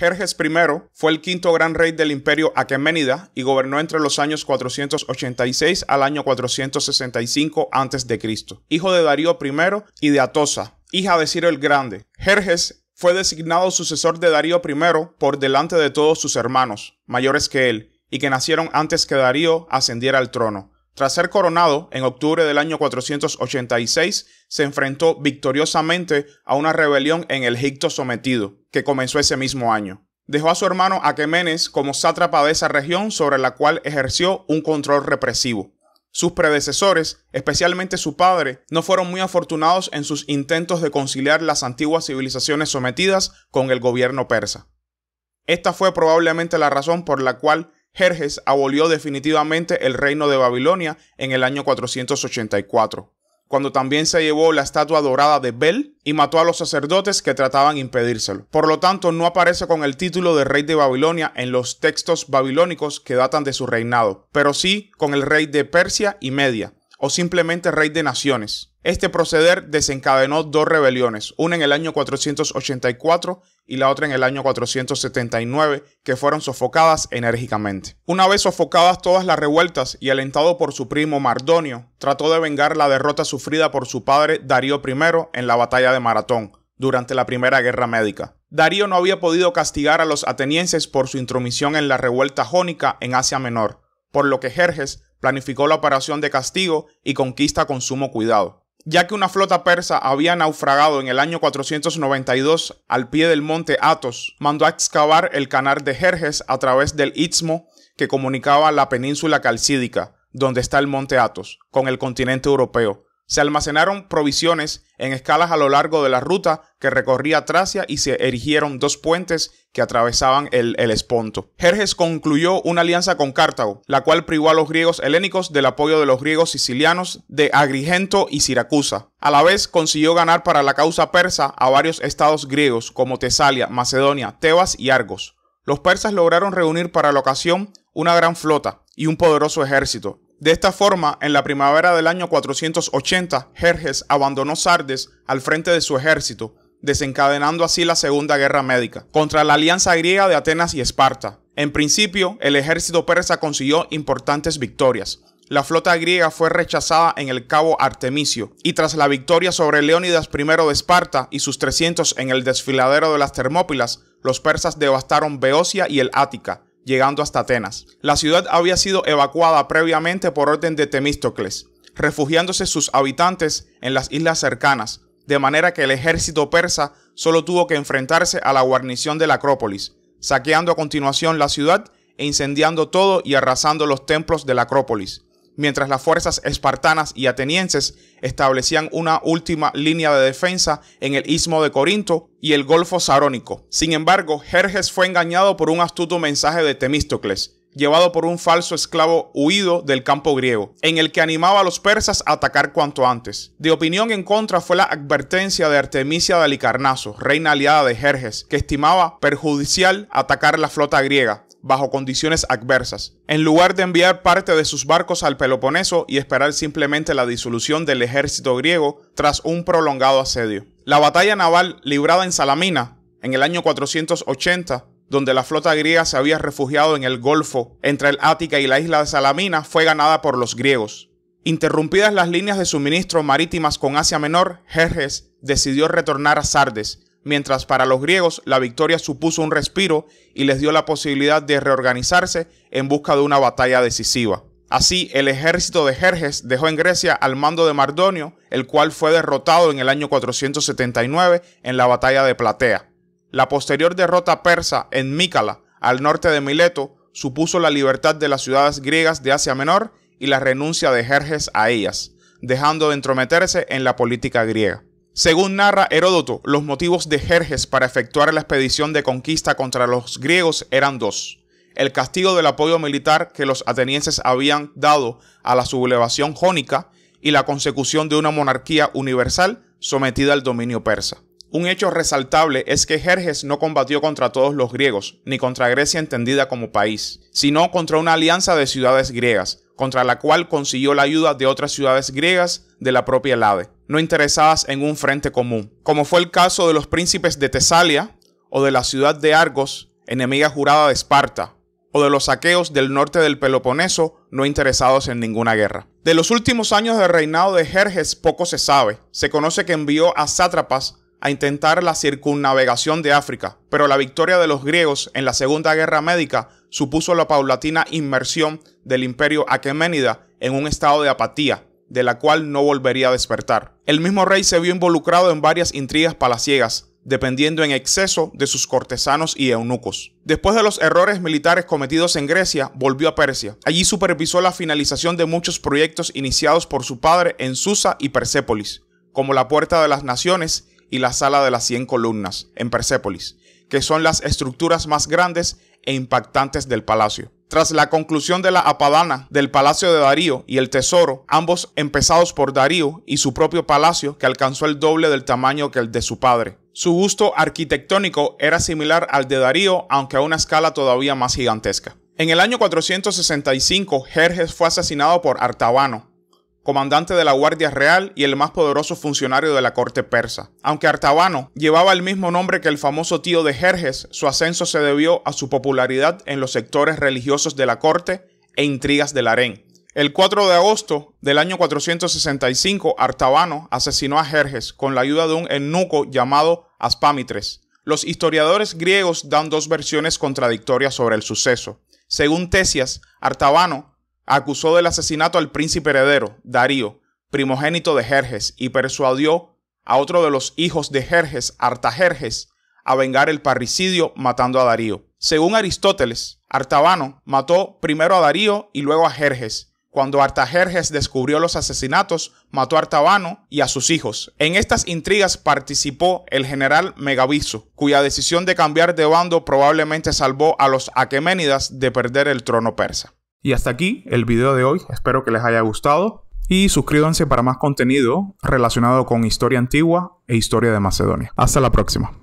Jerjes I fue el quinto gran rey del imperio Aqueménida y gobernó entre los años 486 al año 465 a.C., hijo de Darío I y de Atosa, hija de Ciro el Grande. Jerjes fue designado sucesor de Darío I por delante de todos sus hermanos, mayores que él, y que nacieron antes que Darío ascendiera al trono. Tras ser coronado, en octubre del año 486, se enfrentó victoriosamente a una rebelión en el Egipto sometido, que comenzó ese mismo año. Dejó a su hermano Aquemenes como sátrapa de esa región sobre la cual ejerció un control represivo. Sus predecesores, especialmente su padre, no fueron muy afortunados en sus intentos de conciliar las antiguas civilizaciones sometidas con el gobierno persa. Esta fue probablemente la razón por la cual Jerjes abolió definitivamente el reino de Babilonia en el año 484, cuando también se llevó la estatua dorada de Bel y mató a los sacerdotes que trataban impedírselo. Por lo tanto, no aparece con el título de rey de Babilonia en los textos babilónicos que datan de su reinado, pero sí con el rey de Persia y Media, o simplemente rey de naciones. Este proceder desencadenó dos rebeliones, una en el año 484 y la otra en el año 479, que fueron sofocadas enérgicamente. Una vez sofocadas todas las revueltas y alentado por su primo Mardonio, trató de vengar la derrota sufrida por su padre Darío I en la batalla de Maratón, durante la Primera Guerra Médica. Darío no había podido castigar a los atenienses por su intromisión en la revuelta jónica en Asia Menor, por lo que Jerjes planificó la operación de castigo y conquista con sumo cuidado. Ya que una flota persa había naufragado en el año 492 al pie del monte Athos, mandó a excavar el canal de Jerjes a través del istmo que comunicaba la península calcídica, donde está el monte Athos, con el continente europeo, se almacenaron provisiones en escalas a lo largo de la ruta que recorría Tracia y se erigieron dos puentes que atravesaban el, Esponto. Jerjes concluyó una alianza con Cartago, la cual privó a los griegos helénicos del apoyo de los griegos sicilianos de Agrigento y Siracusa. A la vez consiguió ganar para la causa persa a varios estados griegos como Tesalia, Macedonia, Tebas y Argos. Los persas lograron reunir para la ocasión una gran flota y un poderoso ejército, de esta forma, en la primavera del año 480, Jerjes abandonó Sardes al frente de su ejército, desencadenando así la Segunda Guerra Médica, contra la alianza griega de Atenas y Esparta. En principio, el ejército persa consiguió importantes victorias. La flota griega fue rechazada en el cabo Artemisio, y tras la victoria sobre Leónidas I de Esparta y sus 300 en el desfiladero de las Termópilas, los persas devastaron Beocia y el Ática, llegando hasta Atenas. La ciudad había sido evacuada previamente por orden de Temístocles, refugiándose sus habitantes en las islas cercanas, de manera que el ejército persa solo tuvo que enfrentarse a la guarnición de la Acrópolis, saqueando a continuación la ciudad e incendiando todo y arrasando los templos de la Acrópolis mientras las fuerzas espartanas y atenienses establecían una última línea de defensa en el istmo de Corinto y el Golfo Sarónico. Sin embargo, Jerjes fue engañado por un astuto mensaje de Temístocles, llevado por un falso esclavo huido del campo griego, en el que animaba a los persas a atacar cuanto antes. De opinión en contra fue la advertencia de Artemisia de Alicarnaso, reina aliada de Jerjes, que estimaba perjudicial atacar la flota griega, bajo condiciones adversas, en lugar de enviar parte de sus barcos al Peloponeso y esperar simplemente la disolución del ejército griego tras un prolongado asedio. La batalla naval librada en Salamina en el año 480 donde la flota griega se había refugiado en el Golfo entre el Ática y la isla de Salamina, fue ganada por los griegos. Interrumpidas las líneas de suministro marítimas con Asia Menor, Jerjes decidió retornar a Sardes, mientras para los griegos la victoria supuso un respiro y les dio la posibilidad de reorganizarse en busca de una batalla decisiva. Así, el ejército de Jerjes dejó en Grecia al mando de Mardonio, el cual fue derrotado en el año 479 en la batalla de Platea. La posterior derrota persa en Mícala, al norte de Mileto, supuso la libertad de las ciudades griegas de Asia Menor y la renuncia de Jerjes a ellas, dejando de entrometerse en la política griega. Según narra Heródoto, los motivos de Jerjes para efectuar la expedición de conquista contra los griegos eran dos. El castigo del apoyo militar que los atenienses habían dado a la sublevación jónica y la consecución de una monarquía universal sometida al dominio persa. Un hecho resaltable es que Jerjes no combatió contra todos los griegos, ni contra Grecia entendida como país, sino contra una alianza de ciudades griegas, contra la cual consiguió la ayuda de otras ciudades griegas de la propia Lade no interesadas en un frente común, como fue el caso de los príncipes de Tesalia o de la ciudad de Argos, enemiga jurada de Esparta, o de los saqueos del norte del Peloponeso no interesados en ninguna guerra. De los últimos años del reinado de Jerjes poco se sabe. Se conoce que envió a sátrapas a intentar la circunnavegación de África, pero la victoria de los griegos en la Segunda Guerra Médica supuso la paulatina inmersión del imperio aqueménida en un estado de apatía, de la cual no volvería a despertar. El mismo rey se vio involucrado en varias intrigas palaciegas, dependiendo en exceso de sus cortesanos y eunucos. Después de los errores militares cometidos en Grecia, volvió a Persia. Allí supervisó la finalización de muchos proyectos iniciados por su padre en Susa y Persépolis, como la Puerta de las Naciones y la Sala de las Cien Columnas, en Persépolis, que son las estructuras más grandes e impactantes del palacio. Tras la conclusión de la apadana del palacio de Darío y el tesoro, ambos empezados por Darío y su propio palacio que alcanzó el doble del tamaño que el de su padre. Su gusto arquitectónico era similar al de Darío, aunque a una escala todavía más gigantesca. En el año 465, Jerjes fue asesinado por Artabano, comandante de la Guardia Real y el más poderoso funcionario de la corte persa. Aunque Artabano llevaba el mismo nombre que el famoso tío de Jerjes, su ascenso se debió a su popularidad en los sectores religiosos de la corte e intrigas del harén. El 4 de agosto del año 465, Artabano asesinó a Jerjes con la ayuda de un eunuco llamado Aspámitres. Los historiadores griegos dan dos versiones contradictorias sobre el suceso. Según Tesias, Artabano acusó del asesinato al príncipe heredero, Darío, primogénito de Jerjes, y persuadió a otro de los hijos de Jerjes, Artajerjes, a vengar el parricidio matando a Darío. Según Aristóteles, Artabano mató primero a Darío y luego a Jerjes. Cuando Artajerjes descubrió los asesinatos, mató a Artabano y a sus hijos. En estas intrigas participó el general Megabizo, cuya decisión de cambiar de bando probablemente salvó a los aqueménidas de perder el trono persa. Y hasta aquí el video de hoy, espero que les haya gustado y suscríbanse para más contenido relacionado con historia antigua e historia de Macedonia. Hasta la próxima.